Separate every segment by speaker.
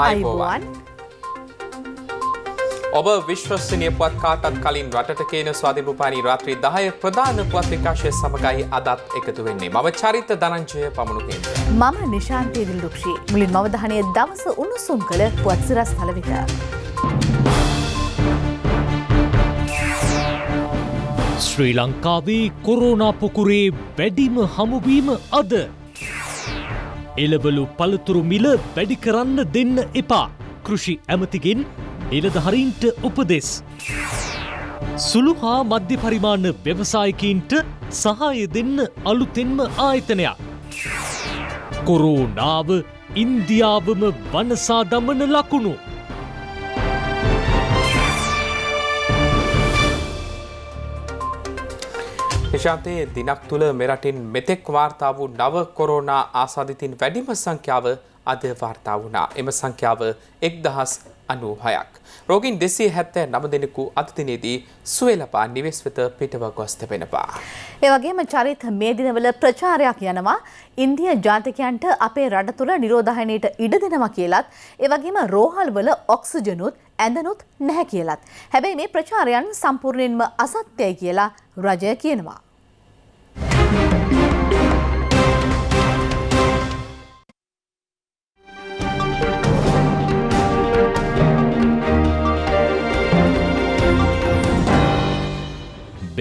Speaker 1: අයිබෝවන් ඔබ විශ්වසනය පුවත් කාටත් කලින් රටට කියන ස්වාධීරූපානී රාත්‍රී දහය ප්‍රධාන පුවත් විකාශය සමඟයි අදත් එකතු වෙන්නේ මම චරිත දනංජය පමණුකෙන්ද.
Speaker 2: මම නිශාන්තයදිල් ලක්ෂී මුලින් මවධනය දවස උණුසුම් කළ පුවත්සිරස් තලවිට.
Speaker 3: ශ්‍රී ලංකාවේ කොරෝනා පොකුරේ වැඩිම හමුවීම අද එළවලු පළතුරු මිල වැඩි කරන්න දෙන්න එපා. කෘෂි ඇමතිගෙන් නිලධහරින්ට උපදෙස්. සුළු හා මධ්‍ය පරිමාණ ව්‍යවසායකීන්ට සහාය දෙන්න අලුතෙන්ම ආයතනයක්. කොරෝනාව ඉන්දියාවම වනසා දමන ලකුණු
Speaker 1: නිශාන්තයේ දිනක් තුළ මෙරටින් මෙතෙක් වාර්තා වූ නව කොරෝනා ආසාධිතින් වැඩිම සංඛ්‍යාව අද වාර්තා වුණා. එම සංඛ්‍යාව එක්දහස් අනූහයක්. රෝගින් දෙසේ හැත්තෑ නම දෙනෙකු අතතිනේදී සුවලපා නිවෙස් වෙත පිටව ගොස් තැබෙනවා.
Speaker 2: ඒවගේම චරිත මේ දිනවල ප්‍රචාරයක් යනවා ඉන්දිය ජාතිකයන්ට අපේ රට තුළ නිරෝධහනයට ඉඩ දෙනවා කියලත් ඒවගේම රෝහල්වල ඔක්සිජනුත් ඇඳනුත් නැහැ කියලත්. හැබැයි මේ ප්‍රචාරයන් සම්පූර්ණයෙන්ම අසත්‍යය කියලා රජය කියනවා.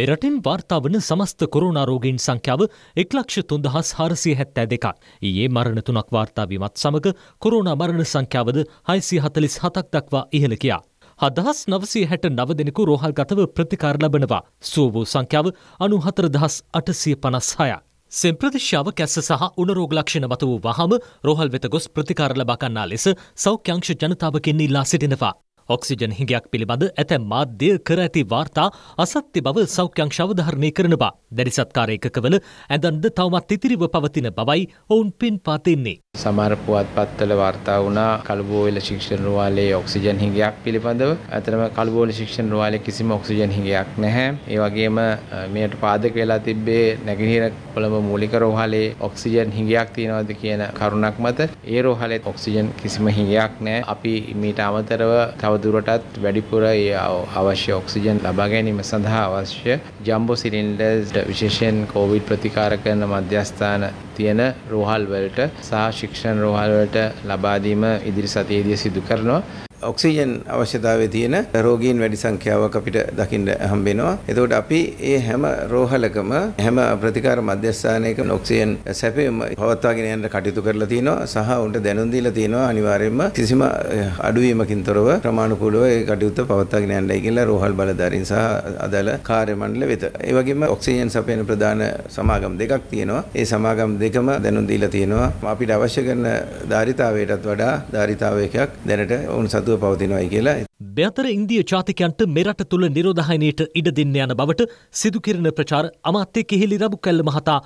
Speaker 3: මෙරටින් වාර්තාාවන සමස්ත කොරුණාරෝගීන් සංඛ්‍යාව එක්ලක්ෂ තුන්දහස් හාරසිය හැත්තෑ දෙකක්. ඒ මරණ තුනක් වාර්තාාවීමත් සමඟ කොරුණා මරණ සංඛ්‍යාවද හයිසි හතලිස් හතක් දක්වා ඉහළ කියා. හදහස් නවසී හැට නව දෙනෙකු රෝහල් ගතව ප්‍රතිකාර ලබනවා. සූවූ සංඛ්‍යාව අනු හතරදහස් අටසිය පනස් හයක්. සෙම්ප්‍රතිශ්‍යාව කැස්ස සහ උනරෝග ලක්ෂණ මත වූ වහම රෝහල් වෙත ගොස් ප්‍රතිකාර ලබා කන්නා ලෙස සෞඛ්‍යංශ ජනතාව කෙන්නේ ඉල්ලා සිටිනවා. ඔක්සිජන් හිඟයක් පිළිබඳ ඇතැම් මාධ්‍ය කර ඇති වාර්තා අසත්‍ය බව සෞඛ්‍යංශ අවධාරණය කරනවා. දැඩි සත්කාර ඒකකවල ඇඳන්ද තවමත් ඉතිරිව පවතින බවයි ඔවුන් පෙන්වා තින්නේ. සමහර පුවත්පත්වල
Speaker 4: වාර්තා වුණා කළුබෝවිල ශික්ෂණ රුවාලයේ ඔක්සිජන් හිඟයක් පිළිබඳව. ඇතනම කළුබෝවිල ශික්ෂණ රුවාලයේ කිසිම ඔක්සිජන් හිඟයක් නැහැ. ඒ වගේම මෙයට පාදක වෙලා තිබ්බේ නැගෙනහිර කොළඹ මූලික රෝහලේ ඔක්සිජන් හිඟයක් තියෙනවද කියන කරුණක් මත ඒ රෝහලේ ඔක්සිජන් කිසිම හිඟයක් නැහැ. අපි මීට අමතරව තව තවදුරටත් වැඩිපුර ඒ අවශ්‍ය ඔක්සිජන් ලබා ගැනීම සඳහා අවශ්‍ය ජම්බෝ සිලින්ඩර්ස් විශේෂයෙන් කෝවිඩ් ප්‍රතිකාර කරන මධ්‍යස්ථාන තියෙන රෝහල් වලට සහ ශික්ෂණ රෝහල් වලට ලබා දීම ඉදිරි සතියේදී සිදු කරනවා. ඔක්සිජන් අවශ්‍යතාවය තියෙන රෝගීන් වැඩි සංඛ්‍යාවක් අපිට දකින්න හම්බෙනවා. එතකොට අපි ඒ හැම රෝහලකම හැම ප්‍රතිකාර මධ්‍යස්ථානයකම ඔක්සිජන් සැපයම පවත්වාගෙන යන්න කටයුතු කරලා තිනවා සහ උන්ට දැනුම් දීලා තිනවා අනිවාර්යයෙන්ම කිසිම අඩුවීමකින් තොරව ප්‍රමාණිකූලව ඒ කටයුත්ත පවත්වාගෙන යන්නයි කියලා රෝහල් බලධාරීන් සහ අදාළ කාර්ය මණ්ඩල වෙත. ඒ වගේම ඔක්සිජන් සැපයන ප්‍රධාන සමාගම් දෙකක් තියෙනවා. ඒ සමාගම් දෙකම දැනුම් දීලා තිනවා. අපිට අවශ්‍ය කරන ධාරිතාවයටත් වඩා ධාරිතාවයකක් දැනට උන් සතු සාර්ථකව පවතිනවායි කියලා.
Speaker 3: මෙතර ඉන්දිය ජාතිකයන්ට මෙරට තුළ නිරෝධහයනයට ඉඩ දෙන්න යන බවට සිදුකිරණ ප්‍රචාර අමාත්‍ය කෙහෙලි රබු කැල්ල මහතා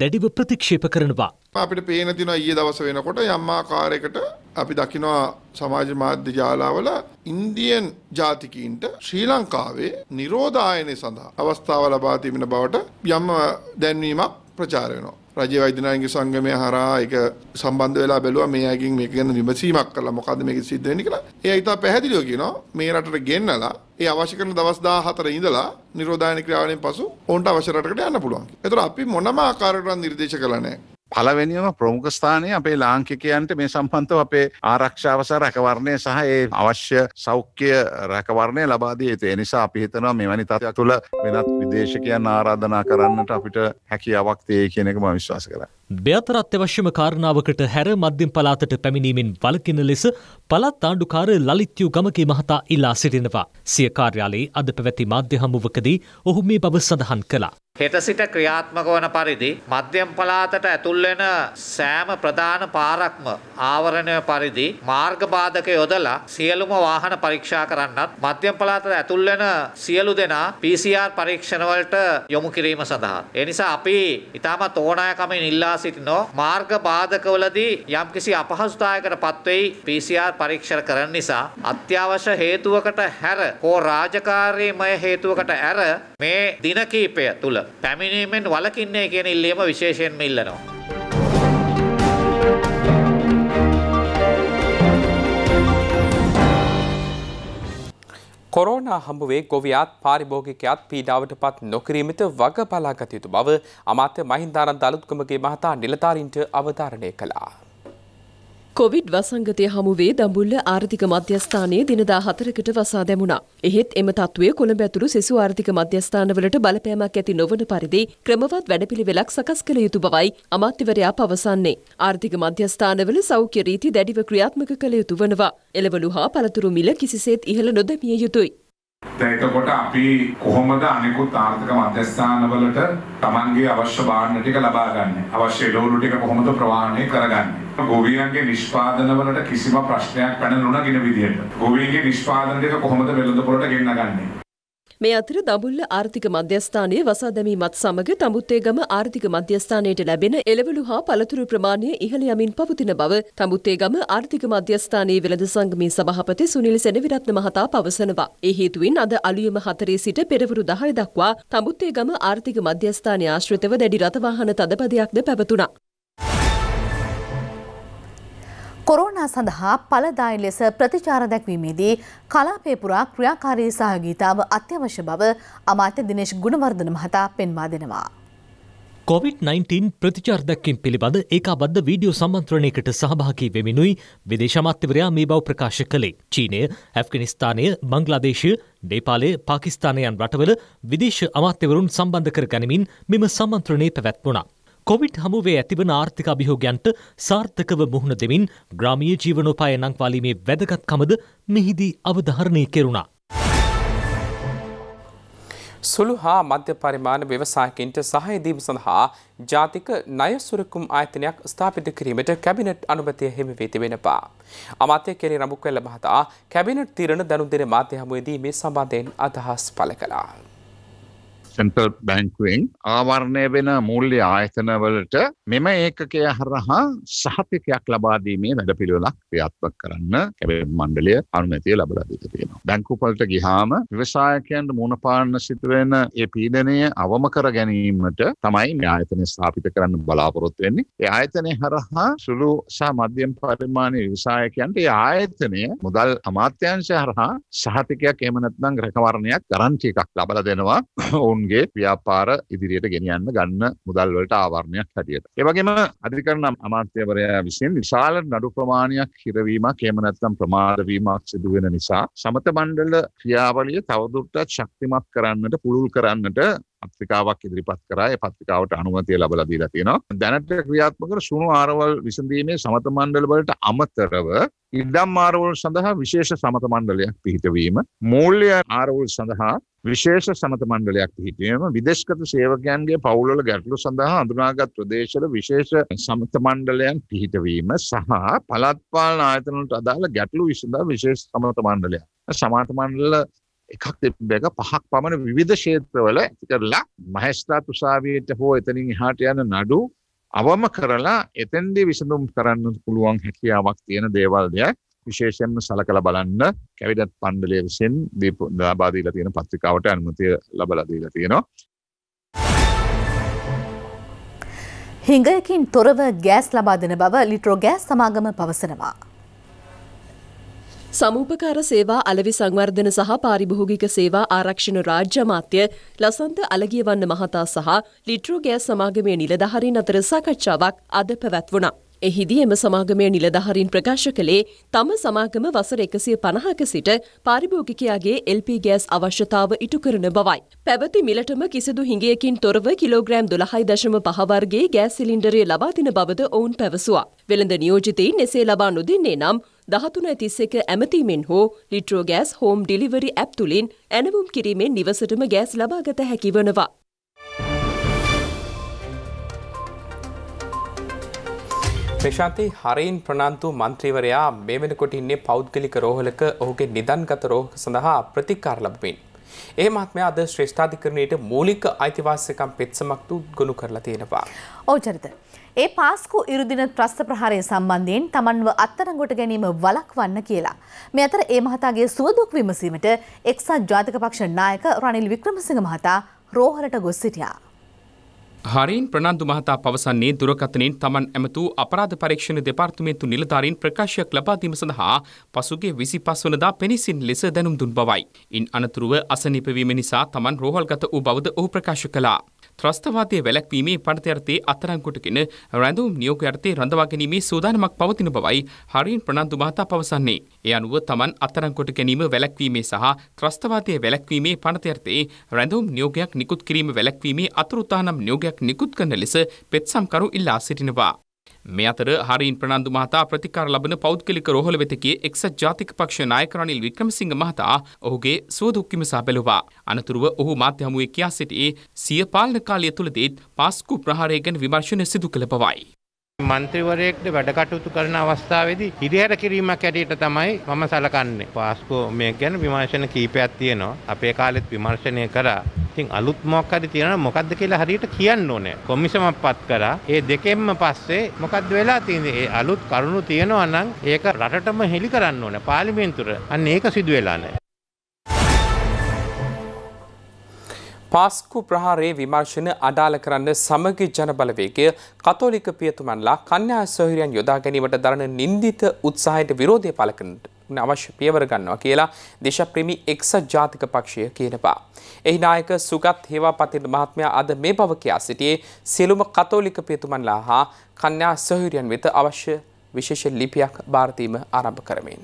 Speaker 3: දැඩිව ප්‍රතික්ෂේප කරනවා.
Speaker 5: අපිට පේන තින ඊය දවස වෙනකොට යම්මාකාරයකට අපි දකිනවා සමාජ මාධ්‍ය ජාලාවල ඉන්දියන් ජාතිකීන්ට ශ්‍රී ලංකාවේ නිරෝධායනය සඳහා අවස්ථාව ලබා තිබෙන බවට යම් දැන්වීමක් ප්‍රචාර වෙනවා. රජයේ වෛද්‍යනායකගේ සංගමය හරහා ඒක සම්බන්ධ වෙලා බැලුවා මේ අයගෙන් මේක ගැන විමසීමක් කළා මොකද්ද මේක සිද්ධ වෙන්නේ කියලා. එයා ඊට පැහැදිලිව කියනවා මේ රටට ගෙන්නලා ඒ අවශ්‍ය කරන දවස් 14 ඉඳලා නිරෝධායන ක්‍රියාවලියෙන් පසු ඕන්ට අවශ්‍ය රටකට යන්න පුළුවන්. ඒතර අපි මොනම ආකාරයකට නිර්දේශ කළා නැහැ. පළවෙනිම ප්‍රමුඛ ස්ථානය අපේ ලාංකිකයන්ට මේ සම්බන්ධව අපේ ආරක්ෂාවස රැකවරණය සහ ඒ අවශ්‍ය සෞඛ්‍ය රැකවරණය ලබාදී යුතු. ඒ නිසා අපි හිතනවා මෙවැනි තත්ත්වයක් තුළ වෙනත් විදේශකයන් ආරාධනා කරන්නට අපිට හැකියාවක් තියෙයි කියන එක මම විශ්වාස කරනවා.
Speaker 3: බ්‍යතරත්්‍යවශ්‍යම කාරණාවකට හැර මධ්‍යම් පලාතට පැමිණීමෙන් වලකින ලෙස පළත් ආණ්ඩුකාර ලලිත්‍යූ ගමගේ මහතා ඉල්ලා සිටිනවා. සිය කාර්යාලයේ අද පැවැති මාධ්‍ය හමුවකදී ඔහු මේ බව සඳහන් කළා.
Speaker 4: හෙට සිට ක්‍රියාත්මක වන පරිදි මධ්‍යම් පලාතට ඇතුල්වෙන සෑම ප්‍රධාන පාරක්ම ආවරණය පරිදි මාර්ගබාධක යොදලා සියලුම වාහන පරීක්ෂා කරන්නත් මධ්‍යම් පලාතට ඇතුල්වෙන සියලු දෙනා PCR පරීක්ෂණවලට යොමු කිරීම සඳහා. එනිසා අපි ඉතාමත් ඕනෑකමින් ඉල්ලා සිතා සිටිනෝ මාර්ග බාධකවලදී යම්කිසි අපහසුතාවයකට පත්වෙයි PCR පරීක්ෂණ කරන නිසා අත්‍යවශ්‍ය හේතුවකට හැර හෝ රාජකාරීමය හේතුවකට ඇර මේ දින කීපය තුල පැමිණීමෙන් වළකින්නේ කියන ඉල්ලීම විශේෂයෙන්ම ඉල්ලනවා.
Speaker 1: කොරෝනා හමුවේ ගොවියාත් පාරිභෝගිකයාත් පීඩාවට පත් නොකිරීමට වග බලාගත යුතු බව අමාත්‍ය මහින්දානන්ද අලුත්කමගේ මහතා නිලධාරීන්ට අවධාරණය කළා.
Speaker 6: කොවිඩ් වසංගතය හමුවේ දඹුල්ල ආර්ථික මධ්‍යස්ථානයේ දිනදා හතරකට වසා දැමුණා. එහෙත් එම තත්ත්වය කොළඹ ඇතුළු සෙසු ආර්ථික මධ්‍යස්ථානවලට බලපෑමක් ඇති නොවන පරිදි ක්‍රමවත් වැඩපිළිවෙලක් සකස් කළ යුතු බවයි අමාත්‍යවරයා පවසන්නේ. ආර්ථික මධ්‍යස්ථානවල සෞඛ්‍ය රීති දැඩිව ක්‍රියාත්මක කළ යුතු වනවා. එළවලු හා පළතුරු මිල කිසිසේත් ඉහළ නොදැමිය යුතුයි.
Speaker 5: දැන් එතකොට අපි කොහොමද අනිකුත් ආර්ථික මධ්‍යස්ථානවලට Tamanගේ අවශ්‍ය භාණ්ඩ ටික ලබා ගන්න. අවශ්‍ය එළවලු ටික කොහොමද ප්‍රවාහණය කරගන්නේ? ගොවියන්ගේ නිෂ්පාදනවලට කිසිම ප්‍රශ්නයක් පැන නොනගින විදිහට. ගොවීන්ගේ නිෂ්පාදන ටික කොහොමද වෙළඳපොළට ගෙන්නගන්නේ?
Speaker 6: මේ අතර දඹුල්ල ආර්ථික මධ්‍යස්ථානය වසා දැමීමත් සමග තඹුත්තේගම ආර්ථික මධ්‍යස්ථානයට ලැබෙන එළවලු හා පළතුරු ප්‍රමාණය ඉහළ යමින් පවතින බව තඹුත්තේගම ආර්ථික මධ්‍යස්ථානයේ වෙළඳ සංගමේ සභාපති සුනිල් සෙනවිරත්න මහතා පවසනවා. ඒ හේතුවෙන් අද අලුයම 4 සිට පෙරවරු 10 දක්වා තඹුත්තේගම ආර්ථික මධ්‍යස්ථානය ආශ්‍රිතව දැඩි රථ වාහන තදබදයක්ද පැවතුණා.
Speaker 2: කොරෝනා සඳහා පලදායි ලෙස ප්‍රතිචාර දැක්වීමේදී කලාපේ පුරා ක්‍රියාකාරී සහයෝගීතාව අත්‍යවශ්‍ය බව අමාත්‍ය දිනේෂ් ගුණවර්ධන මහතා පෙන්වා දෙනවා.
Speaker 3: COොVID-19 ප්‍රතිචාර දැක්කින් පිළිබඳ ඒකාබද්ධ වීඩියෝ සම්න්ත්‍රණයකට සහභාකී වෙමිනුයි විදේශමාත්‍යවරයා මේ බව ප්‍රකාශ කළේ චීනය ඇෆ්ගනිස්ථානය බංගලාදේශය දේපාලය පාකිස්ථානයන් රටවල විදේශ අමාත්‍යවරුන් සම්බන්ධ කර ගනිමින් මෙම සමන්ත්‍රණය පැවැත්වුණා. කොවිඩ් හමුවේ ඇතිවන ආර්ථික අභිහෝගයන්ට සාර්ථකව මුහුණ දෙමින් ග්‍රාමීය ජීවනෝපාය නංවාලීමේ වැදගත්කමද මෙහිදී අවධාරණය කෙරුණා.
Speaker 1: සුළු හා මධ්‍ය පරිමාණ ව්‍යවසායකින්ට සහහිදීම සඳහා ජාතික නයසුරකුම් ආයතනයක් ස්ථාපිත කිරීමට කැබිනට් අනුමතිය හිමිවී තිබෙනවා. අමාත්‍ය කෙරේ රමුක්වෙල්ල මහතා කැබිනට් තීරණ දැනුම් දෙන මාධ්‍ය හමුවේදී මේ සම්බන්ධයෙන් අදහස් පළ කළා.
Speaker 5: සෙන්ටල් බැංකුවෙන් ආවරණය වෙන මුල්්‍ය ආයතනවලට මෙම ඒකකය හරහා සහතිකයක් ලබාදීමේ වැඩ පිළිවෙලක් ක්‍රියාත්මක කරන්න කැබේ මණ්ඩලය අනුමැතිය ලබලා දීලා තියෙනවා. බැංකුවලට ගිහාම ව්‍යවසායකයන්ට මුණපාන්න සිදු වෙන ඒ පීඩනය අවම කර ගැනීමට තමයි මේ ආයතනය ස්ථාපිත කරන්න බලාපොරොත්තු වෙන්නේ. ඒ ආයතනය හරහා සුළු සහ මධ්‍යම පරිමාණයේ ව්‍යවසායකයන්ට ඒ ආයතනය මුදල් අමාත්‍යාංශය හරහා සහතිකයක් එහෙම නැත්නම් රැකවරණයක් ගරන්ටි එකක් ලබලා දෙනවා. ඔවුන් ඔවුන්ගේ ව්‍යාපාර ඉදිරියට ගෙනියන්න ගන්න මුදල්වලට ආවරණයක් හැටියට. ඒවගේම අධිකරණ අමාත්‍යවරය විසින් විශාල නඩු ප්‍රමාණයක් හිරවීමක් එහෙම නැත්නම් ප්‍රමාදවීමක් සිදු වෙන නිසා සමත මණ්ඩල ක්‍රියාවලිය තවදුරටත් ශක්තිමත් කරන්නට පුළුල් කරන්නට පත්‍රිකාවක් ඉදිරිපත් කරා ඒ පත්‍රිකාවට අනුමතිය ලැබලා දීලා තියෙනවා දැනට ක්‍රියාත්මක කර සුණු ආරවල් විසඳීමේ සමත මණ්ඩල වලට අමතරව ඉඩම් ආරවල් සඳහා විශේෂ සමත මණ්ඩලයක් පිහිටවීම මූල්‍ය ආරවල් සඳහා විශේෂ සමත මණ්ඩලයක් පිහිටීම විදේශගත සේවකයන්ගේ පවුල්වල ගැටලු සඳහා අඳුනාගත් ප්‍රදේශවල විශේෂ සමත මණ්ඩලයන් පිහිටවීම සහ පළාත් පාලන ආයතනවලට අදාළ ගැටලු විසඳා විශේෂ සමත මණ්ඩලයක්. සමත මණ්ඩල එකක් තිබ්බක පහක් පමණ විවිධ ක්ෂේත්‍රවල ඇති කරලා මහේස්ත්‍රාත් උසාවියට හෝ එතනින් එහාට යන නඩු අවම කරලා එතෙන්දී විසඳුම් කරන්න පුළුවන් හැකියාවක් තියෙන දේවල් දෙයක් විශේෂයෙන්ම සලකලා බලන්න කැවිඩත් පණ්ඩලය විසින් දීපු ලබා දීලා තියෙන පත්‍රිකාවට අනුමතිය ලබලා දීලා තියෙනවා.
Speaker 2: හිඟයකින් තොරව ගෑස් ලබා දෙන බව ලිට්‍රෝ ගෑස් සමාගම පවසනවා.
Speaker 6: සමූපකාර සේවා අලවි සංවර්ධන සහ පාරිභෝගික සේවා ආරක්ෂණ රාජ්‍ය අමාත්‍ය ලසන්ත අලගියවන්න මහතා සහ ලිට්‍රෝ ගෑස් සමාගමේ නිලධාරීන් අතර සාකච්ඡාවක් අද පැවැත්වුණා. එහිදී එම සමාගමේ නිලධහරින් ප්‍රකාශ කළේ තම සමාගම වසර එකසිය පණහක සිට පාරිභෝගිකයාගේ එල්පි ගෑස් අවශ්‍යතාව ඉටු කරන බවයි. පැවති මිලටම කිසිදු හිඟයකින් තොරව කිලෝග්‍රෑම් දොළහයි දශම පහවර්ගේ ගෑස් සිලින්ඩරය ලබාතින බවද ඔවුන් පැවසවා. වෙළඳ නියෝජිතයින් එසේ ලබා නොදෙන්නේ නම් දහතුන ඇතිස් එක ඇමතීමෙන් හෝ ලිට්‍රෝගෑස් හෝම් ඩිලිවරි ඇප් තුළින් ඇනවුම් කිරීමෙන් නිවසටම ගෑස් ලබාගත හැකිවනවා.
Speaker 1: ප්‍රශාන්ති හරයින් ප්‍රනාන්තු මන්ත්‍රීවරයා මේ වෙනකොට ඉන්නේ පෞද්ගලික රෝහලක ඔහුගේ නිදන්ගත රෝහක සඳහා ප්‍රතිකාර ලබමින්. ඒ මහත්මයා අද ශ්‍රේෂ්ඨාධිකරණයට මූලික අයිතිවාසිකම් පෙත්සමක් උද්ගනු කරලා තියෙනවා.
Speaker 2: ඔව් චරිත. ඒ පාස්කු ඉරුදින ත්‍රස්ත ප්‍රහාරය සම්බන්ධයෙන් තමන්ව අත්අඩංගුවට ගැනීම වළක්වන්න කියලා. මේ අතර ඒ මහතාගේ සුවදුක් විමසීමට එක්සත් ජාතික පක්ෂ නායක රනිල් වික්‍රමසිංහ මහතා රෝහලට ගොස් සිටියා.
Speaker 1: හරින් ප්‍රනන්දු මහතා පවසන්නේ දුරකථනයෙන් තමන් ඇමතු අපරාධ පරීක්ෂණ දෙපාර්තමේන්තු නිලධාරීන් ප්‍රකාශයක් ලබා දීම සඳහා පසුගිය 25 වනදා පෙනිසින් ලෙස දැනුම් දුන් බවයි. ඉන් අනතුරුව අසනීප වීම නිසා තමන් රෝහල්ගත වූ බවද ඔහු ප්‍රකාශ කළා. ත්‍රස්තවාදය වැළැක්වීමේ පරතරතේ අත්තරංකොටගෙන රැඳුම් නියෝග යටතේ රඳවා ගැනීමේ සූදානමක් පවතින බවයි හරින් ප්‍රනන්දු මහතා පවසන්නේ. ඒ අනුව Taman අත්තරංකොට ගැනීම වැළැක්වීමේ සහ ත්‍රස්තවාදය වැළැක්වීමේ පරතරතේ රැඳුම් නියෝගයක් නිකුත් කිරීම වැළැක්වීමේ අතුරුතානම් නියෝගයක් නිකුත් කරන ලෙස පෙත්සම්කරු ඉල්ලා සිටිනවා. මේ අතර හරින් ප්‍රනන්දු මහතා ප්‍රතිකාර ලබන පෞද්ගලික රෝහල වෙතකේ එක්සත් ජාතික පක්ෂ නායක රනිල් වික්‍රමසිංහ මහතා ඔහුගේ සුවදුක් විමසා බැලුවා. අනතුරුව ඔහු මාධ්‍ය හමුවේ කියා සිටියේ සිය පාලන කාලය තුලදීත් පාස්කු ප්‍රහාරය ගැන විමර්ශන සිදු කළ බවයි.
Speaker 4: මන්ත්‍රීවරයෙක්ට වැඩකටයුතු කරන අවස්ථාවේදී හිරිහැර කිරීමක් ඇටියට තමයි මම සලකන්නේ. පාස්කෝ මේ ගැන විමර්ශන කීපයක් තියෙනවා. අපේ කාලෙත් විමර්ශනය කරා ඉතින් අලුත් මොකක් හරි තියෙනවා මොකද්ද කියලා හරියට කියන්න ඕනේ. කොමිෂමක් පත් කරා. ඒ දෙකෙන්ම පස්සේ මොකද්ද වෙලා තියෙන්නේ? ඒ අලුත් කරුණු තියෙනවා නම් ඒක
Speaker 1: රටටම හෙලි කරන්න ඕනේ පාර්ලිමේන්තුවට. අන්න ඒක සිදු වෙලා නැහැ. පාස්කු ප්‍රහාරයේ විමර්ශන අඩාල කරන්න සමගි ජනබලවේගය කතෝලික පියතුමන්ලා කන්‍යා සොහිරයන් යොදා ගැනීමට දරන නින්දිත උත්සාහයට විරෝධය පළ අවශ්‍ය පියවර ගන්නවා කියලා දේශප්‍රේමී එක්සත් ජාතික පක්ෂය කියනවා. එහි නායක සුගත් හේවාපතින් මහත්මයා අද මේ බව කියා සිටියේ සියලුම කතෝලික පියතුමන්ලා හා කන්‍යා සොහොයුරියන් වෙත අවශ්‍ය විශේෂ ලිපියක් භාරතීම ආරම්භ කරමින්.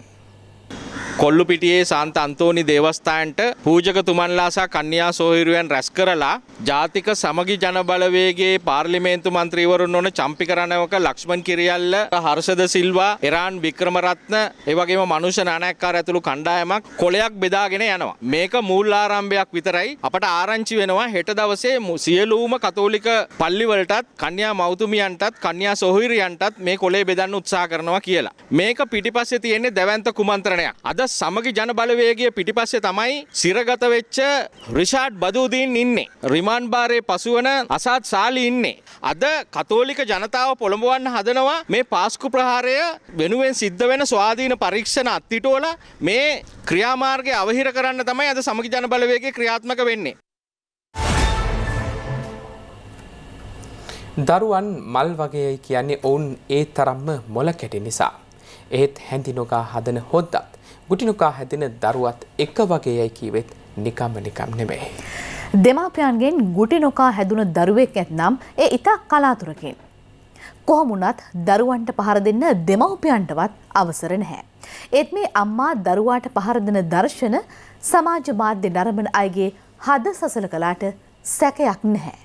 Speaker 4: කොල්ලුපිටියේ සාන්ත අන්තෝනි දේවස්ථානට පූජකතුමන්ලාසා කන්‍යා සොහිරුවන් රැස් කරලා ජාතික සමගි ජනබලවේගේ පාර්ලිමේන්තු මන්ත්‍රීවරුන් වන චම්පිකරණවක ලක්ෂ්මන් කිරියල්ල හර්ෂද සිල්වා එරාන් වික්‍රමරත්න එවගේම මනුෂ්‍ය නානයක්කාර ඇතුළු කණ්ඩායමක් කොලයක් බෙදාගෙන යනවා. මේක මූල් ආරම්භයක් විතරයි අපට ආරංචි වෙනවා හෙට දවසේ සියලූම කතෝලික පල්ලිවලටත් කන්‍යා මෞතුමියන්ටත් කන්‍යා සොහිරියන්ටත් මේ කොලේ බෙදන්න උත්සා කරනවා කියලා. මේක පිටිපස්සේ තියෙන්නේ දැවන්ත කුමන්ත්‍රණයක්. අද සමගි ජන බලවේගය පිටිපස්සේ තමයි සිරගත වෙච්ච රිෂාඩ් බදූදීන් ඉන්නේ. රිමාන්ඩ් බාරේ පසුවන අසාත් සාලි ඉන්නේ. අද කතෝලික ජනතාව පොළඹවන්න හදනවා මේ පාස්කු ප්‍රහාරය වෙනුවෙන් සිද්ධ වෙන ස්වාධීන පරීක්ෂණ අත්තිටෝල මේ ක්‍රියාමාර්ගය අවහිර කරන්න තමයි අද සමගි ජන බලවේගය ක්‍රියාත්මක වෙන්නේ.
Speaker 1: දරුවන් මල් වගේයි කියන්නේ ඔවුන් ඒ තරම්ම මොල කැටි නිසා. ඒත් හැඳි නොගා හදන හොද්දා. ගුටිනුකා හැදෙන දරුවත් එක වගේයයි කීවෙත් නිකම්ම නිකම් නෙමෙයි.
Speaker 2: දෙමාපියන්ගෙන් ගුටිනුකා හැදුන දරුවෙක් ඇත්නම් ඒ ඉතා කලාතුරකින්. කොහොමුණත් දරුවන්ට පහර දෙන්න දෙමව්පියන්ටවත් අවසර නැහැ. ඒත් මේ අම්මා දරුවාට පහර දෙන දර්ශන සමාජ මාධ්‍ය නරඹන අයගේ හද සසල කලාට සැකයක් නැහැ.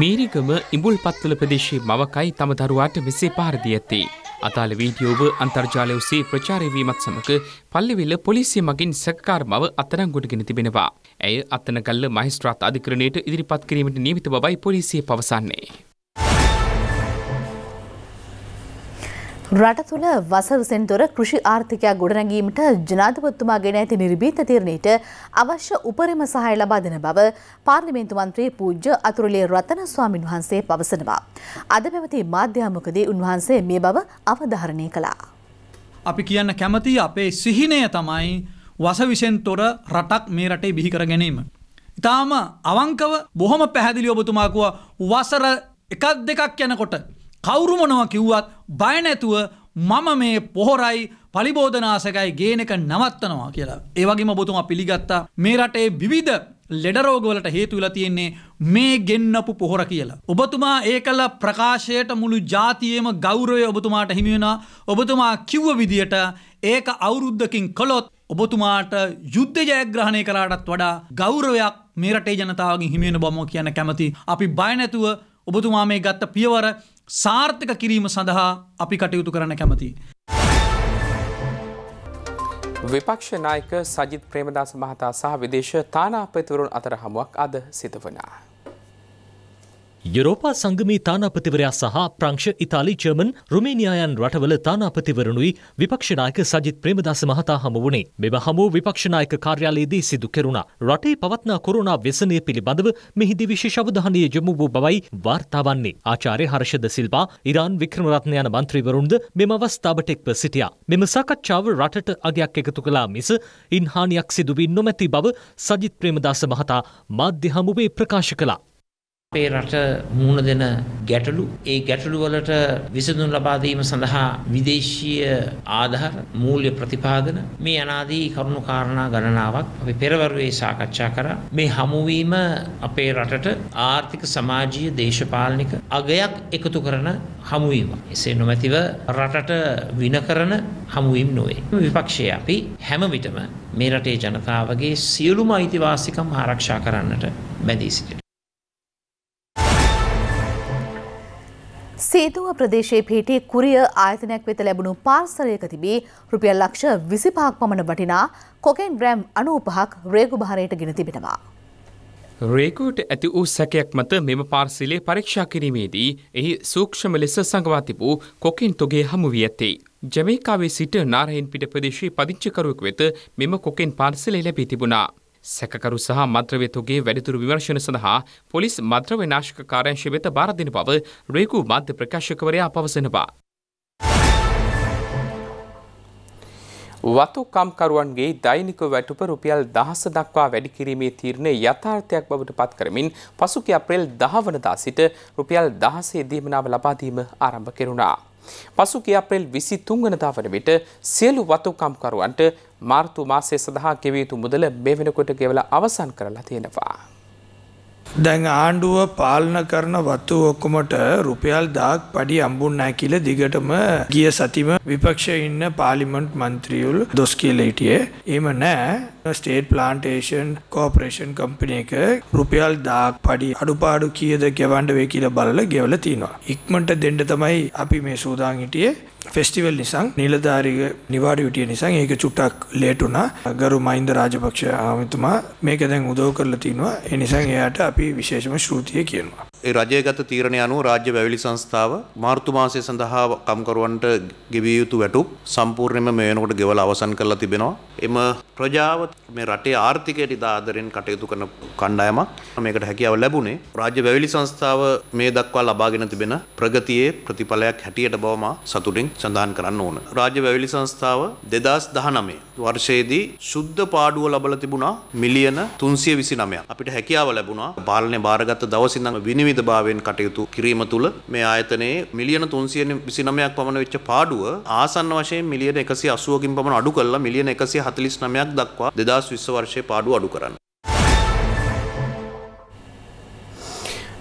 Speaker 1: මීරිගම ඉඹුල් පත්වල ප්‍රදේශයේ මවකයි තම දරුවාට මෙසේ පාරදී ඇත්තේ. අතාල වීඩියෝව අන්තර්ජාලය ඔස්සේ ප්‍රචාරය වීමත් සමග පල්ලිවිල පොලිසිය මගින් සැකකාර මව අත්අඩංගුවටගෙන තිබෙනවා. ඇය අත්තනගල්ල මහිස්ත්‍රාත් අධිකරණයට ඉදිරිපත් කිරීමට නියමිත බවයි පොලිසිය පවසන්නේ.
Speaker 2: රට තුළ වසරසෙන් තොර කෘෂි ආර්ථිකයක් ගොඩනැගීමට ජනාධපත්තුමා ගෙන ඇති නිර්බීත තිරණයට අවශ්‍ය උපරිම සහය ලබා දෙන බව පාර්ලිමේන්තු මන්ත්‍රී පූජ්‍ය අතුරුලිය රතන ස්වාමින් වහන්සේ පවසනවා. අද පැවති මාධ්‍යාමකදී උන්වහන්සේ මේ බව අවධාරණය කළා.
Speaker 4: අපි කියන්න කැමති අපේ සිහිනය තමයි වසවිසෙන් තොර රටක් මේ රටේ බිහිකර ගැනීම. ඉතාම අවංකව බොහොම පැහැදිලි ඔබතුමාකුව වසර එකක් දෙකක් යනකොට කවුරුමනව කිව්වත් බයනැතුව මම මේ පොහොරයි පලිබෝධනාසකයි ගේනක නවත්තනවා කියලා. ඒවගේම බොතුම පිළිගත්තා මේ රටේ විවිධ ලෙඩරෝගවලට හේතුවල තියෙන්නේ මේ ගෙන්නපු පොහොර කියලා. ඔබතුමා ඒ කළ ප්‍රකාශයට මුළු ජාතියේම ගෞරවය ඔබතුමාට හිමිවෙන ඔබතුමා කිව්ව විදියට ඒක අවුරුද්ධකින් කළොත් ඔබතුමාට යුද්ධ ජයග්‍රහණය කරාටත් වඩා ගෞරවයක් මේ රටේ ජනතාවගේ හිමිවෙන බොම කියන කැමති. අපි බයනැතුව ඔබතුමා මේ ගත්ත පියවර සාර්ථක කිරීම සඳහා අපි කටයුතු කරන්න කැමති.
Speaker 1: විපක්ෂ නායක සජිත් ප්‍රේමදාස මහතා සහ විදේශ තානාපතිවරුන් අතර හමුවක් අද සිත වනා.
Speaker 3: යුරෝපා සංගමී තානාපතිවරයා සහ ප්‍රංශ ඉතාලි ජර්මන් රුමේනියායන් රටවල තානාපතිවරණුයි විපක්ෂනායක සජිත් ප්‍රේමදාස මහතා හමු වුණේ. මෙම හමුව විපක්ෂනායක කාර්යාලයේදී සිදු කෙරුණා. රටේ පවත්නා කොරෝනා ව්‍යසනය පිළිබඳව මෙහිදී විශේෂ අවධානය යොමු වූ බවයි වාර්තා වන්නේ. ආචාර්ය හර්ෂද සිල්වා, ඉරාන් වික්‍රමරත්න යන මන්ත්‍රීවරුන්ද මෙම අවස්ථාවට එක්ව සිටියා. මෙම සාකච්ඡාව රටට අගයක් එකතු කළා මිස ඉන් හානියක් සිදු වී නොමැති බව සජිත් ප්‍රේමදාස මහතා මාධ්‍ය හමුවේ ප්‍රකාශ කළා. අපේ රට මුහුණ දෙන ගැටලු ඒ ගැටලු වලට විසඳුම් ලබා දීම සඳහා විදේශීය
Speaker 4: ආධාර මූල්‍ය ප්‍රතිපාදන මේ අනාදී කරුණු කාරණා ගණනාවක් අපි පෙරවරුවේ සාකච්ඡා කරා මේ හමුවීම අපේ රටට ආර්ථික සමාජීය දේශපාලනික අගයක් එකතු කරන හමුවීම එසේ නොමැතිව රටට වින කරන
Speaker 1: හමුවීම් නොවේ විපක්ෂයේ අපි හැම විටම මේ රටේ ජනතාවගේ සියලුම අයිතිවාසිකම් ආරක්ෂා කරන්නට බැඳී සිටින
Speaker 2: සේතුව ප්‍රදේශයේ පිහිටි කුරිය ආයතනයක් වෙත ලැබුණු පාර්සලයක තිබේ රුපියල් ලක්ෂ විසිපහක් පමණ වටිනා කොකෙන් ග්‍රෑම් අනූපහක් රේගු භාරයට ගෙන තිබෙනවා.
Speaker 1: රේකුවට ඇති වූ සැකයක් මත මෙම පාර්සිලේ පරීක්ෂා කිරීමේදී එහි සූක්ෂම ලෙස සඟවා තිබූ කොකින් තොගේ හමු වී ඇත්තේ. ජමයිකාවේ සිට නාරහින් පිට ප්‍රදේශයේ පදිංචිකරුවෙක් වෙත මෙම කොකෙන් පාර්සලේ ලැබී තිබුණා. සැකකරු සහ මත්‍රවේතුගේ වැඩිතුරු විමර්ශන සඳහා පොලිස් මත්‍රව්‍ය නාශක කාර්යංශ වෙත බාර දෙන බව රේකු මාධ්‍ය ප්‍රකාශකවරයා පවසනවා. වතුකම්කරුවන්ගේ දෛනික වැටුප රුපියල් දහස දක්වා වැඩි කිරීමේ තීරණය යථාර්ථයක් බවට පත් කරමින් පසුගිය අප්‍රේල් 10 වනදා සිට රුපියල් 1000 දීමනාව ලබා දීම ආරම්භ කෙරුණා. පසුගිය අප්‍රේල් 23 වෙනිදා වන විට සියලු වතුකම්කරුවන්ට මාර්තු මාසය සඳහා ගෙවිය යුතු මුදල මේ වෙනකොට ගෙවලා අවසන් කරලා තියෙනවා.
Speaker 4: දැන් ආණ්ඩුව පාලන කරන වත්තු ඔක්කොමට රුපියල් දාක් පඩි අම්බුන්නෑ කියල දිගටම ගිය සතිම විපක්ෂ ඉන්න පාලිමන්ට් මන්ත්‍රියුල් දොස් කියල හිටියේ. එම නෑ ස්ටේට් ප්ලාන්ටේෂන් කෝපරේෂන් කම්පින එක රුපියල් දාක් පඩි අඩුපාඩු කියද ගෙවන්ඩ වේ කියල බලල ගෙවල තියෙනවා. ඉක්මට දෙන්න තමයි අපි මේ සූදාන් හිටියේ ෆෙස්ටිවල් නිසා නිලධාරිග නිවාඩු විටිය නිසා ඒක චුට්ටක් ලේටුනා ගරු මයින්ද රාජපක්ෂ ආමතුමා මේක දැන් උදව කරලා තිනවා එනිසා එයාට අපි විශේෂම ශෘතිය කියනවා.
Speaker 7: ඒ රජයගත තීරණය අනුව රාජ්‍ය වැවිලි සංස්ථාව මාර්තු මාසය සඳහා කම්කරුවන්ට ගෙවිය යුතු වැටුප් සම්පූර්ණයෙන්ම මේ වෙනකොට ගෙවලා අවසන් කරලා තිබෙනවා. එම ප්‍රජාව මේ රටේ ආර්ථිකයට ඉතා ආදරෙන් කටයුතු කරන කණ්ඩායමක්. මේකට හැකියාව ලැබුණේ රාජ්‍ය වැවිලි සංස්ථාව මේ දක්වා ලබාගෙන තිබෙන ප්‍රගතියේ ප්‍රතිඵලයක් හැටියට බව මා සතුටින් සඳහන් කරන්න ඕන. රාජ්‍ය වැවිලි සංස්ථාව 2019 වර්ෂයේදී සුද්ධ පාඩුව ලබලා තිබුණා මිලියන 329ක්. අපිට හැකියාව ලැබුණා පාලනය භාරගත් දවසින් ඉඳන් විනිවිද සීමිතභාවයෙන් කටයුතු කිරීම තුළ මේ ආයතනයේ මිලියන 329ක් පමණ වෙච්ච පාඩුව ආසන්න වශයෙන් මිලියන 180කින් පමණ අඩු කරලා මිලියන 149ක් දක්වා 2020 වර්ෂයේ පාඩුව අඩු කරන්න.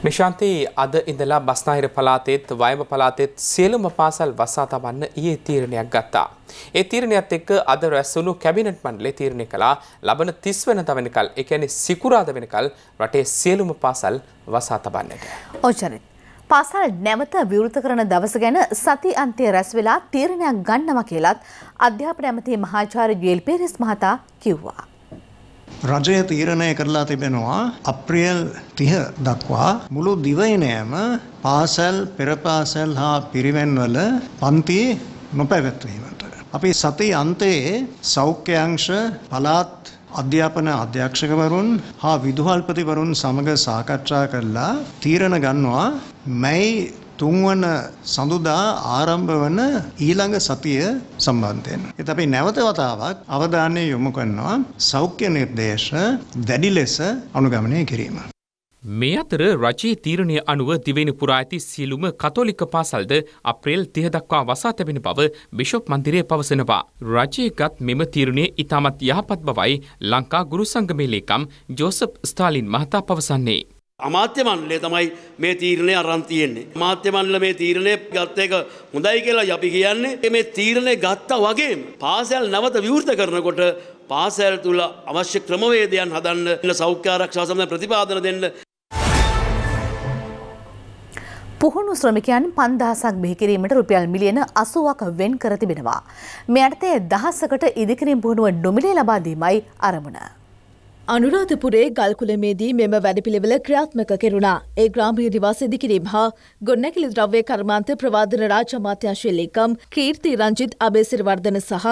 Speaker 1: නිශාන්ති අද ඉඳලා බස්නාහිර පළාතේත් වයඹ පළාතේත් සියලුම පාසල් වසා තබන්න ඊයේ තීරණයක් ගත්තා. ඒ තීරණයත් එක්ක අද රැස්වුණු කැබිනට් මණ්ඩලය තීරණය කළා ලබන 30 වෙනිදා වෙනකල්, ඒ කියන්නේ සිකුරාදා වෙනකල් රටේ සියලුම පාසල් වසා තබන්නට.
Speaker 2: ඔච්චරයි. පාසල් නැවත විවෘත කරන දවස ගැන සති අන්තය රැස් වෙලා තීරණයක් ගන්නවා කියලත් අධ්‍යාපන ඇමති මහාචාර්ය ජුවල් පේරිස් මහතා කිව්වා.
Speaker 7: රජය තීරණය කරලා තිබෙනවා අප්‍රියල් තිහ දක්වා මුළු දිවයිනෑම පාසැල් පෙරපාසැල් හා පිරිවෙන්වල පන්ති නොපැවැත්වීමට. අපි සති අන්තයේ සෞඛ්‍යංශ පලාත් අධ්‍යාපන අධ්‍යක්ෂකවරුන් හා විදුහල්පතිවරුන් සමඟ සාකච්ඡා කරලා තීරණ ගන්නවා මැයි තුන්වන සඳුදා ආරම්භ වන ඊළඟ සතිය සම්බන්ධයෙන්. ඒත් අපි නැවත වතාවක් අවධානය යොමු කරනවා සෞඛ්‍ය නිර්දේශ දැඩි ලෙස අනුගමනය කිරීම.
Speaker 1: මේ අතර රජයේ තීරණය අනුව දිවෙන පුරා ඇති සියලුම කතෝලික පාසල්ද අප්‍රේල් 30 දක්වා වසා තැබෙන බව බිෂොප් මන්දිරය පවසනවා. රජයේගත් මෙම තීරණය ඉතාමත් යහපත් බවයි ලංකා ගුරු සංගමේ ලේකම් ජෝසප් ස්ටාලින් මහතා පවසන්නේ.
Speaker 7: අමාත්‍ය මණ්ඩලය තමයි මේ තීරණය අරන් තියෙන්නේ. අමාත්‍ය මණ්ඩල මේ තීරණය ගත්ත එක හොඳයි කියලා අපි කියන්නේ මේ තීරණය ගත්තා වගේම පාසල් නැවත විවෘත කරනකොට පාසල් තුල අවශ්‍ය ක්‍රමවේදයන් හදන්න සෞඛ්‍ය ආරක්ෂා සම්බන්ධ ප්‍රතිපාදන දෙන්න
Speaker 2: පුහුණු ශ්‍රමිකයන් පන්දහසක් බිහිකිරීමට රුපියල් මිලියන අසුවක් වෙන් කර තිබෙනවා. මේ අර්ථයේ දහසකට ඉදිකිරීම් පුහුණුව නොමිලේ ලබා දීමයි අරමුණ. අනුරාධපුරේ ගල්කුලමේදී මෙම වැඩපිළිවෙල ක්‍රියාත්මක කෙරුණා. ඒ ග්‍රාමීය නිවාස ඉදිකිරීම හා ගොන්නැකිලි ද්‍රව්‍ය කර්මාන්ත ප්‍රවාධන රාජ්‍ය අමාත්‍යාංශයේ ලේකම් කීර්ති රංජිත් අබේසිරිවර්ධන සහ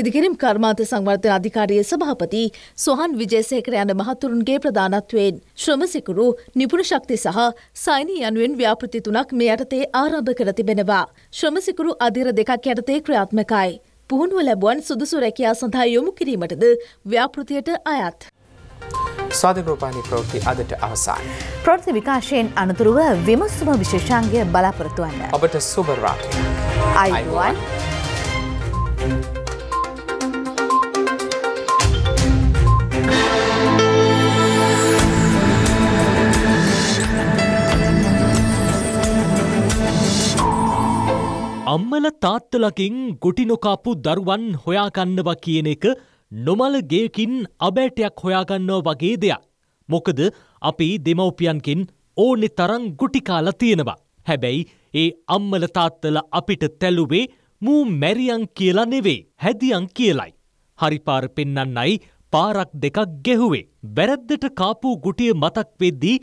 Speaker 2: ඉදිකිරීම් කර්මාන්ත සංවර්ධන අධිකාරියේ සභාපති සොහන් විජේසේකර යන මහතුරුන්ගේ ප්‍රධානත්වයෙන් ශ්‍රම සිකුරු නිපුණ ශක්ති සහ සෛනී යනුවෙන් ව්‍යාපෘති තුනක් මේ යටතේ ආරම්භ කර තිබෙනවා. ශ්‍රම සිකුරු අධිර දෙකක් යටතේ ක්‍රියාත්මකයි. පුහුණුව ලැබුවන් සුදුසු රැකියා සඳහා යොමු කිරීමටද ව්‍යාපෘතියට අයත්.
Speaker 1: ස්වාධිග්‍රෝපානි ප්‍රෘති අදට අවසාන්.
Speaker 2: ප්‍රෘති විකාශයෙන් අනතුරුව විමස්සුම විශේෂාන්ගේ බලාපොරතුවන්න.
Speaker 1: ඔබට සුබරාට. අයිවන්. Thank you.
Speaker 3: අම්මල තාත්තලකින් ගොටි නොකාපු දරුවන් හොයාගන්නවා කියන එක නොමල ගේකින් අබෑටයක් හොයාගන්නෝ වගේ දෙයක්. මොකද අපි දෙමව්පියන්කින් ඕනෙ තරං ගුටිකාල තියෙනවා. හැබැයි ඒ අම්මල තාත්තල අපිට තැල්ලුවේ මූ මැරියන් කියලා නෙවේ හැදියන් කියලයි. හරිපාර පෙන්නන්නයි පාරක් දෙකක් ගෙහුවේ. වැරැද්දට කාපු ගුටිය මතක් වෙද්දී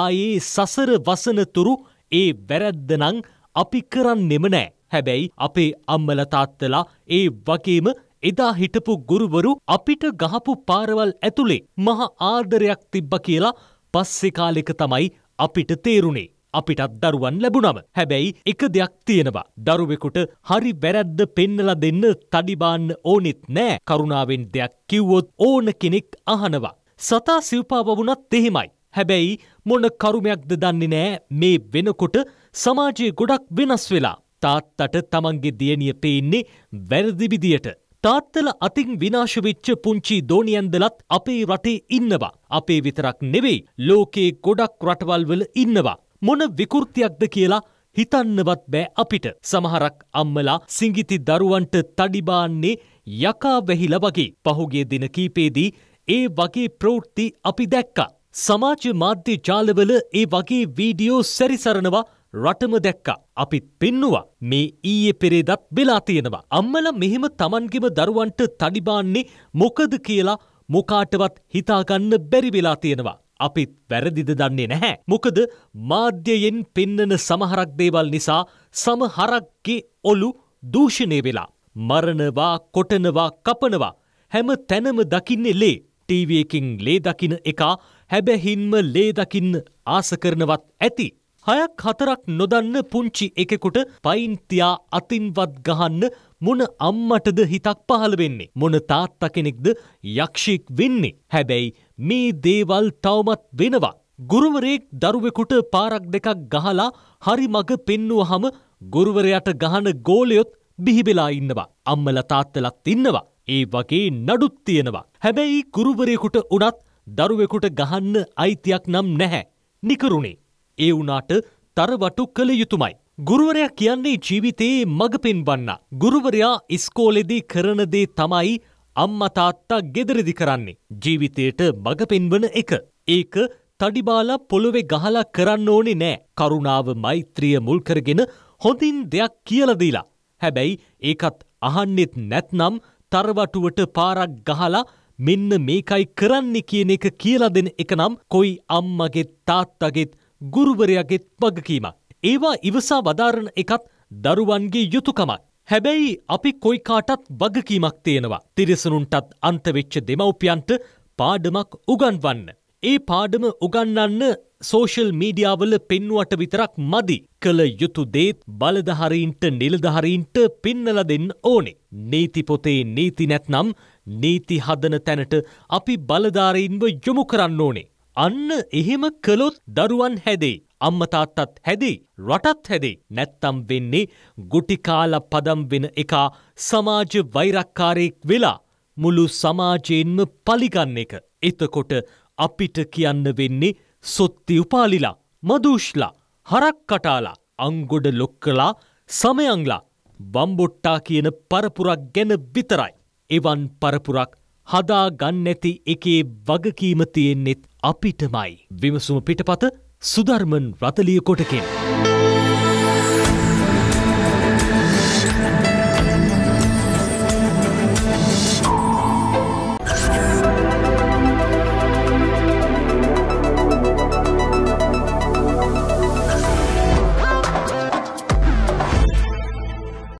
Speaker 3: ආයේ සසර වසනතුරු ඒ වැරැද්දනං අපි කරන්නෙම නෑ. හැබැයි අපේ අම්මල තාත්තලා ඒ වගේම එදා හිටපු ගුරුවරු අපිට ගහපු පාරවල් ඇතුලේ මහ ආදරයක් තිබ්බ කියලා පස්සෙ කාලෙක තමයි අපිට තේරුණේ. අපිටත් දරුවන් ලැබුණම හැබැයි එක දෙයක් තියෙනවා දරුවෙකුට හරි වැරැද්ද පෙන්නලා දෙන්න තඩිබාන්න ඕනෙත් නෑ කරුණාවෙන් දෙයක් කිව්වොත් ඕන කෙනෙක් අහනවා සතා සිව්පාවවුනත් එහෙමයි හැබැයි මොන කරුමයක්ද දන්නේ නෑ මේ වෙනකොට සමාජයේ ගොඩක් වෙනස් වෙලා තාත්තට තමන්ගේ දියණිය පේන්නේ වැරදිවිදියට තාත්තල අතින් විනාශවිච්ච පුංචි දෝනියන්දලත් අපේ රටේ ඉන්නවා. අපේ විතරක් නෙවෙයි ලෝකයේ ගොඩක් රටවල්වල ඉන්නවා. මොන විකෘතියක්ද කියලා හිතන්නවත් බෑ අපිට. සමහරක් අම්මලා සිංගිති දරුවන්ට තඩිබාන්නේ යකා වැහිල වගේ. පහුගේ දින කීපේදී ඒ වගේ ප්‍රෝට්ති අපි දැක්කා. සමාජ මාධ්‍ය ජාලවල ඒ වගේ වීඩියෝ සැරිසරනවා රටම දැක්කා අපිත් පෙන්නවා මේ ඊයේ පෙරේදත් වෙලා තියෙනවා අම්මලා මෙහෙම Tamanගෙම දරුවන්ට තඩිබාන්නේ මොකද කියලා මොකාටවත් හිතාගන්න බැරි වෙලා තියෙනවා අපිත් වැරදිද දන්නේ නැහැ මොකද මාධ්‍යයෙන් පෙන්නන සමහරක් දේවල් නිසා සමහරක්ගේ ඔලු දූෂණය වෙලා මරණවා කොටනවා කපනවා හැම තැනම දකින්නේ ලේ ටීවකින් ලේ දකින එකා හැබැහින්ම ලේ දකින්න ආස කරනවත් ඇති හයක් හතරක් නොදන්න පුංචි එකෙකුට පයින්තියා අතින්වත් ගහන්න මොන අම්මටද හිතක් පහළ වෙන්නේ. මොන තාත්ත කෙනෙක්ද යක්ෂයෙක් වෙන්නේ. හැබැයි මේ දේවල් තවමත් වෙනවා. ගුරුවරයෙක් දරුවෙකුට පාරක් දෙකක් ගහලා හරි මග පෙන්නුවහම ගුරුවරයට ගහන ගෝලයොත් බිහිබෙලා ඉන්නවා. අම්මල තාත්තලත් ඉන්නවා. ඒ වගේ නඩුත් තියෙනවා. හැබැයි ගුරුවරයෙකුට උනත් දරුවෙකුට ගහන්න අයිතියක් නම් නැහැ. නිකරුණේ. ඒ වුණාට තරවටු කළ යුතුමයි. ගුරුවරයා කියන්නේ ජීවිතයේ මඟ පෙන්වන්න. ගුරුවරයා ඉස්කෝලේදී කරන දේ තමයි අම්මා තාත්තා gederedi කරන්නේ. ජීවිතයට මඟ පෙන්වන එක. ඒක තඩිබාලා පොළොවේ ගහලා කරන්න ඕනේ නෑ. කරුණාව මෛත්‍රිය මුල් කරගෙන හොඳින් දෙයක් කියලා දීලා. හැබැයි ඒකත් අහන්නෙත් නැත්නම් තරවටුවට පාරක් ගහලා මෙන්න මේකයි කරන්නේ කියන එක කියලා දෙන එක නම් කොයි අම්මගෙත් තාත්තගෙත් ගුරුවරයාගෙත් වගකීමක්. ඒවා ඉවසා වදාරන එකත් දරුවන්ගේ යුතුකමක්. හැබැයි අපි කොයි කාටත් වගකීමක් තියෙනවා. තිරිසනුන්ටත් අන්තවෙච්ච දෙමව්පියන්ට පාඩමක් උගන්වන්න. ඒ පාඩම උගන්නන්න සෝෂල් මීඩියාවල පෙන්නුවට විතරක් මදි කළ යුතු දේත් බලධහරීන්ට නිලධහරීන්ට පින්නල දෙන්න ඕනේ. නීතිපොතේ නීති නැත්නම් නීති හදන තැනට අපි බලධාරීන්ව යොමු කරන්න ඕනේ. අන්න එහෙම කළොත් දරුවන් හැදෙයි. අම්ම තාත්තත් හැදෙයි. රටත් හැදෙයි. නැත්තම් වෙන්නේ ගුටි කාලා පදම් වෙන එකා සමාජ වෛරක්කාරයෙක් වෙලා මුළු සමාජයෙන්ම පලිගන්න එක. එතකොට අපිට කියන්න වෙන්නේ සොත්ති උපාලිලා, මදූෂ්ලා, හරක් කටාලා, අංගොඩ ලොක්කලා, සමයංලා, බම්බොට්ටා කියන පරපුරක් ගැන විතරයි. එවන් පරපුරක් හදා ගන්නැති එකේ වගකීම තියෙන්නෙත් අපිටමයි. විමසුම පිටපත සුධර්මන් රතලිය කොටකෙන්.